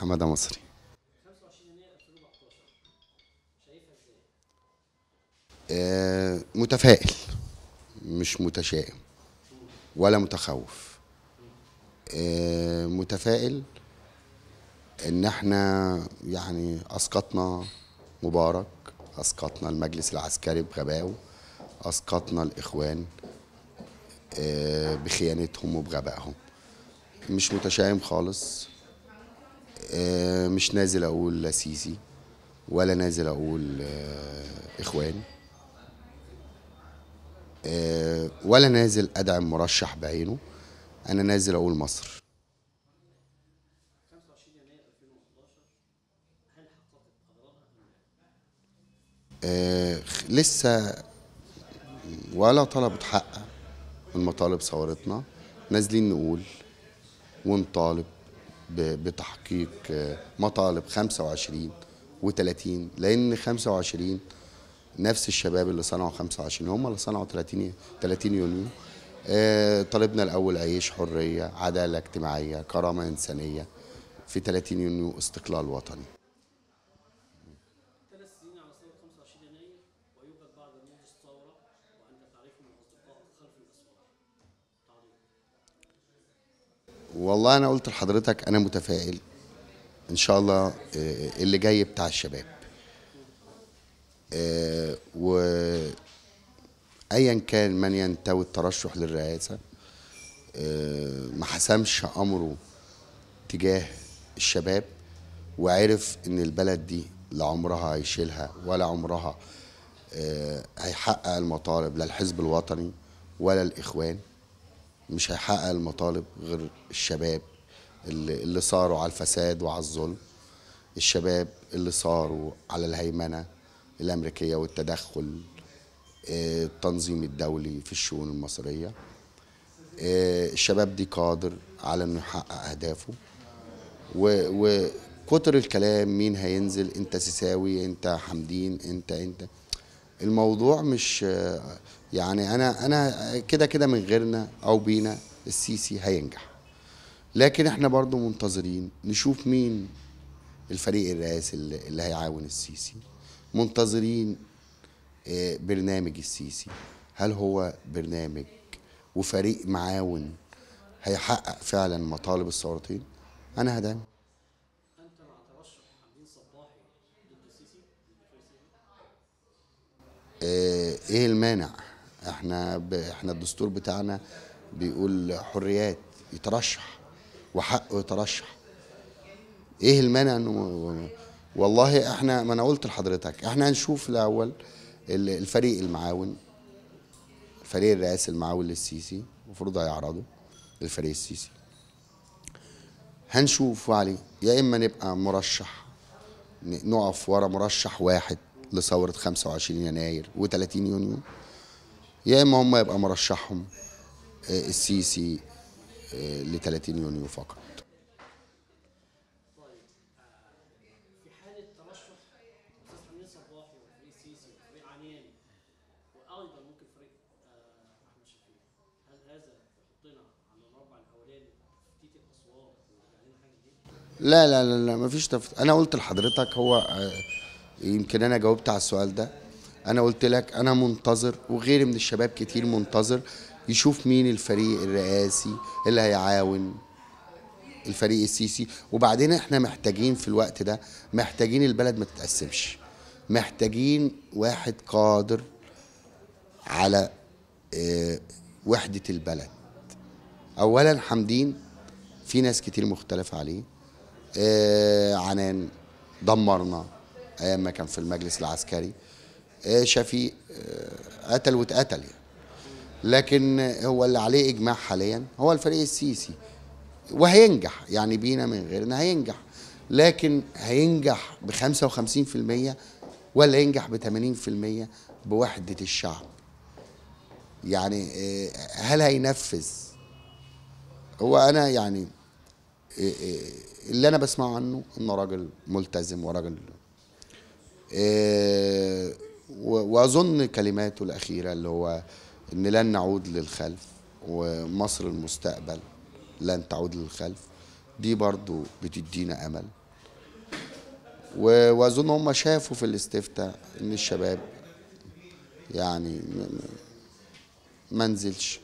حماده مصري آه متفائل مش متشائم ولا متخوف آه، متفائل ان احنا يعني اسقطنا مبارك اسقطنا المجلس العسكري بغبائه اسقطنا الاخوان آه، بخيانتهم وبغبائهم مش متشائم خالص آه، مش نازل اقول سيسي ولا نازل اقول آه، اخوان آه، ولا نازل ادعم مرشح بعينه انا نازل اقول مصر آه لسه ولا طلب اتحقق من مطالب ثورتنا نازلين نقول ونطالب بتحقيق آه، مطالب 25 و30 لان 25 نفس الشباب اللي صنعوا 25 هم اللي صنعوا 30 30 يونيو آه، طالبنا الاول عيش حريه عداله اجتماعيه كرامه انسانيه في 30 يونيو استقلال وطني والله انا قلت لحضرتك انا متفائل ان شاء الله آه، اللي جاي بتاع الشباب آه، و ايا كان من ينتوي الترشح للرئاسه آه، ما حسمش امره تجاه الشباب وعرف ان البلد دي لا عمرها هيشيلها ولا عمرها هيحقق المطالب لا الحزب الوطني ولا الاخوان مش هيحقق المطالب غير الشباب اللي, اللي صاروا على الفساد وعلى الظلم الشباب اللي صاروا على الهيمنة الأمريكية والتدخل آه، التنظيم الدولي في الشؤون المصرية آه، الشباب دي قادر على انه يحقق اهدافه وكتر الكلام مين هينزل انت سيساوي انت حمدين انت انت الموضوع مش يعني انا انا كده كده من غيرنا او بينا السيسي هينجح لكن احنا برضو منتظرين نشوف مين الفريق الرئاسي اللي, هيعاون السيسي منتظرين آه، برنامج السيسي هل هو برنامج وفريق معاون هيحقق فعلا مطالب الثورتين انا هدعم آه، ايه المانع احنا ب... احنا الدستور بتاعنا بيقول حريات يترشح وحقه يترشح ايه المانع انه والله احنا ما انا قلت لحضرتك احنا هنشوف الاول الفريق المعاون الفريق الرئاسي المعاون للسيسي المفروض هيعرضه الفريق السيسي هنشوف عليه يا اما نبقى مرشح نقف ورا مرشح واحد لثوره 25 يناير و30 يونيو يا اما هم يبقى مرشحهم آه، السيسي آه، ل 30 يونيو فقط لا لا لا لا مفيش تفت... انا قلت لحضرتك هو آه، يمكن انا جاوبت على السؤال ده انا قلت لك انا منتظر وغيري من الشباب كتير منتظر يشوف مين الفريق الرئاسي اللي هيعاون الفريق السيسي وبعدين احنا محتاجين في الوقت ده محتاجين البلد ما تتقسمش محتاجين واحد قادر على آه، وحدة البلد أولا حمدين في ناس كتير مختلفة عليه آه، عنان دمرنا ايام ما كان في المجلس العسكري آه، شفيق آه، قتل واتقتل يعني لكن هو اللي عليه اجماع حاليا هو الفريق السيسي وهينجح يعني بينا من غيرنا هينجح لكن هينجح ب 55% ولا ينجح ب 80% بوحده الشعب يعني آه، هل هينفذ هو انا يعني اللي انا بسمعه عنه انه راجل ملتزم وراجل إيه، واظن كلماته الاخيره اللي هو ان لن نعود للخلف ومصر المستقبل لن تعود للخلف دي برضو بتدينا امل واظن هم شافوا في الاستفتاء ان الشباب يعني ما نزلش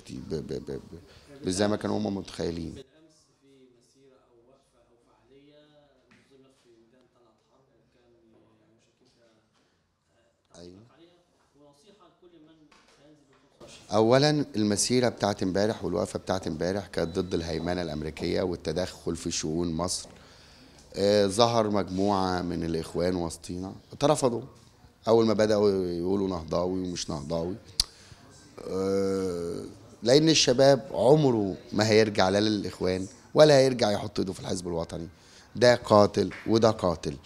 بزي ما كانوا هم متخيلين اولا المسيره بتاعت امبارح والوقفه بتاعت امبارح كانت ضد الهيمنه الامريكيه والتدخل في شؤون مصر آه، ظهر مجموعه من الاخوان وسطينا ترفضوا اول ما بداوا يقولوا نهضاوي ومش نهضاوي آه، لان الشباب عمره ما هيرجع لا للاخوان ولا هيرجع يحط ايده في الحزب الوطني ده قاتل وده قاتل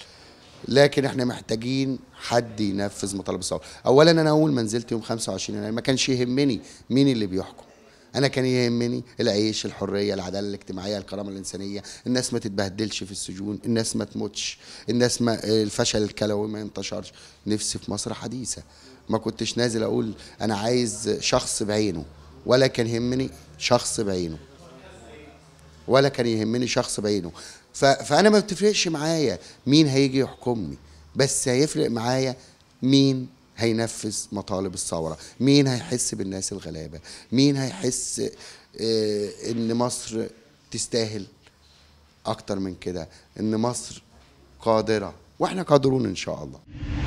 لكن احنا محتاجين حد ينفذ مطالب الثوره اولا انا اول ما نزلت يوم 25 يناير ما كانش يهمني مين اللي بيحكم انا كان يهمني العيش الحريه العداله الاجتماعيه الكرامه الانسانيه الناس ما تتبهدلش في السجون الناس ما تموتش الناس ما الفشل الكلوي ما ينتشرش نفسي في مصر حديثه ما كنتش نازل اقول انا عايز شخص بعينه ولا كان يهمني شخص بعينه ولا كان يهمني شخص بعينه فانا ما بتفرقش معايا مين هيجي يحكمني بس هيفرق معايا مين هينفذ مطالب الثوره مين هيحس بالناس الغلابه مين هيحس آه، ان مصر تستاهل اكتر من كده ان مصر قادره واحنا قادرون ان شاء الله